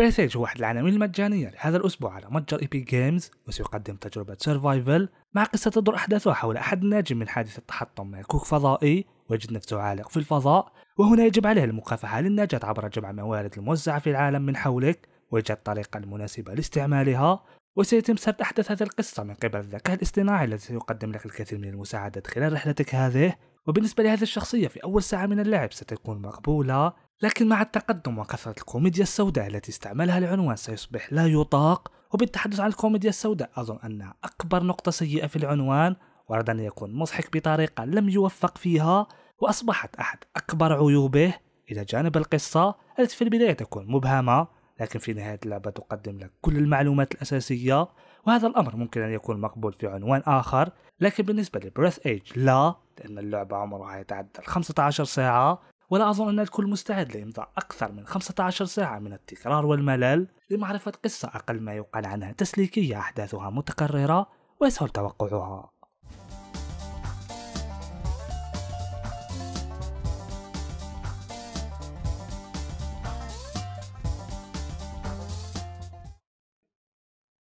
بيرثيج هو أحد العناوين المجانية لهذا الأسبوع على متجر ايبي جيمز وسيقدم تجربة سيرفايفل مع قصة تدور أحداثها حول أحد الناجم من التحطم تحطم مكوك فضائي ويجد نفسه عالق في الفضاء وهنا يجب عليه المكافحة للنجاة عبر جمع موارد الموزعة في العالم من حولك وإيجاد الطريقة المناسبة لاستعمالها وسيتم سرد أحداث هذه القصة من قبل الذكاء الاصطناعي الذي سيقدم لك الكثير من المساعدات خلال رحلتك هذه وبالنسبة لهذه الشخصية في أول ساعة من اللعب ستكون مقبولة لكن مع التقدم وكثرة الكوميديا السوداء التي استعملها العنوان سيصبح لا يطاق وبالتحدث عن الكوميديا السوداء أظن أنها أكبر نقطة سيئة في العنوان ورد أن يكون مضحك بطريقة لم يوفق فيها وأصبحت أحد أكبر عيوبه إلى جانب القصة التي في البداية تكون مبهمة لكن في نهاية اللعبة تقدم لك كل المعلومات الأساسية وهذا الأمر ممكن أن يكون مقبول في عنوان آخر لكن بالنسبة لبريث ايج لا لأن اللعبة عمرها يتعدى 15 ساعة ولا أظن أن الكل مستعد لإمضاء أكثر من 15 ساعة من التكرار والملل لمعرفة قصة أقل ما يقال عنها تسليكية أحداثها متكررة ويسهل توقعها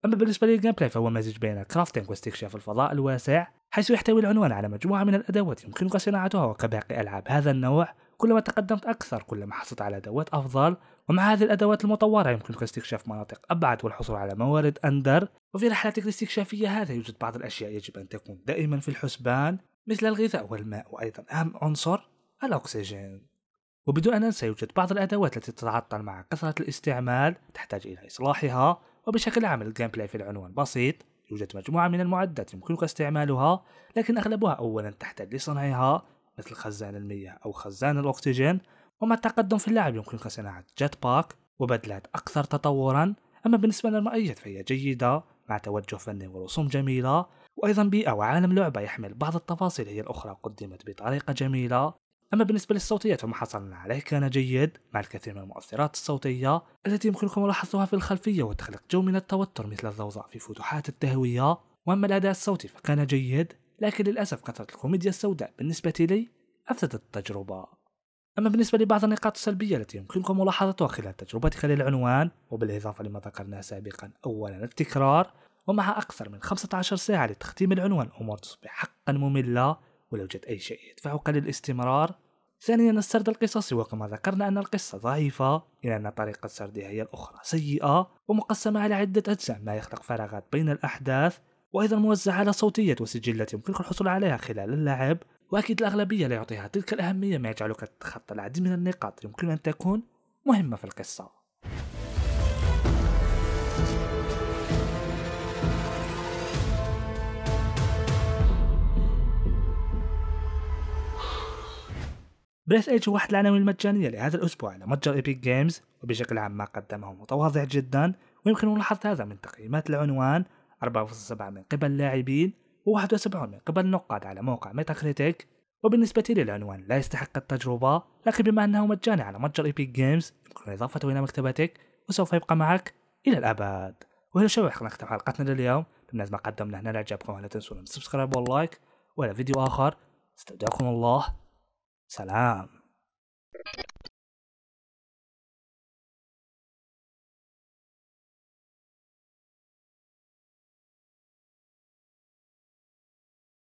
أما بالنسبة للجيم بلاي فهو مزيج بين الكرافتنج واستكشاف الفضاء الواسع حيث يحتوي العنوان على مجموعة من الأدوات يمكنك صناعتها وكباقي ألعاب هذا النوع كلما تقدمت أكثر كلما حصلت على أدوات أفضل ومع هذه الأدوات المطورة يمكنك استكشاف مناطق أبعد والحصول على موارد أندر وفي رحلتك الاستكشافية هذا يوجد بعض الأشياء يجب أن تكون دائما في الحسبان مثل الغذاء والماء وأيضا أهم عنصر الأكسجين وبدون أن ننسى يوجد بعض الأدوات التي تتعطل مع كثرة الاستعمال تحتاج إلى إصلاحها وبشكل عام الجيم بلاي في العنوان بسيط يوجد مجموعة من المعدات يمكنك استعمالها لكن أغلبها أولا تحتاج لصنعها مثل خزان المياه أو خزان الأكسجين ومع التقدم في اللعب يمكنك صناعة جت باك وبدلات أكثر تطورا أما بالنسبة للمؤيد فهي جيدة مع توجه فني ورسوم جميلة وأيضا بيئة وعالم لعبة يحمل بعض التفاصيل هي الأخرى قدمت بطريقة جميلة أما بالنسبة للصوتيات فما حصلنا عليه كان جيد مع الكثير من المؤثرات الصوتية التي يمكنكم ملاحظتها في الخلفية وتخلق جو من التوتر مثل الضوضاء في فتوحات التهوية وأما الأداء الصوتي فكان جيد لكن للأسف كثرة الكوميديا السوداء بالنسبة لي أفسدت التجربة أما بالنسبة لبعض النقاط السلبية التي يمكنكم ملاحظتها خلال تجربتك للعنوان وبالإضافة لما ذكرناه سابقا أولا التكرار ومع أكثر من 15 ساعة لتختيم العنوان أمور تصبح حقا مملة ولو يوجد أي شيء يدفعك للاستمرار ثانيا السرد القصصي وكما ذكرنا أن القصة ضعيفة إلا أن طريقة سردها هي الأخرى سيئة ومقسمة على عدة أجزاء ما يخلق فراغات بين الأحداث وأيضا موزعة على صوتية وسجلات يمكنك الحصول عليها خلال اللعب وأكيد الأغلبية لا يعطيها تلك الأهمية ما يجعلك تتخطى العديد من النقاط يمكن أن تكون مهمة في القصة بريث ايج هو واحد العناوين المجانية لهذا الأسبوع على متجر إيبيك جيمز وبشكل عام ما قدمه متواضع جدا ويمكن ملاحظة هذا من تقييمات العنوان 4.7 من قبل اللاعبين و71 من قبل النقاد على موقع ميتا كريتيك وبالنسبة لي العنوان لا يستحق التجربة لكن بما أنه مجاني على متجر إيبيك جيمز يمكن إضافته إلى مكتبتك وسوف يبقى معك إلى الأبد وهنا حقنا نختم حلقتنا لليوم بالنسبة ما قدمنا هنا لا إعجابكم تنسون السبسكرايب واللايك ولا فيديو آخر استودعكم الله سلام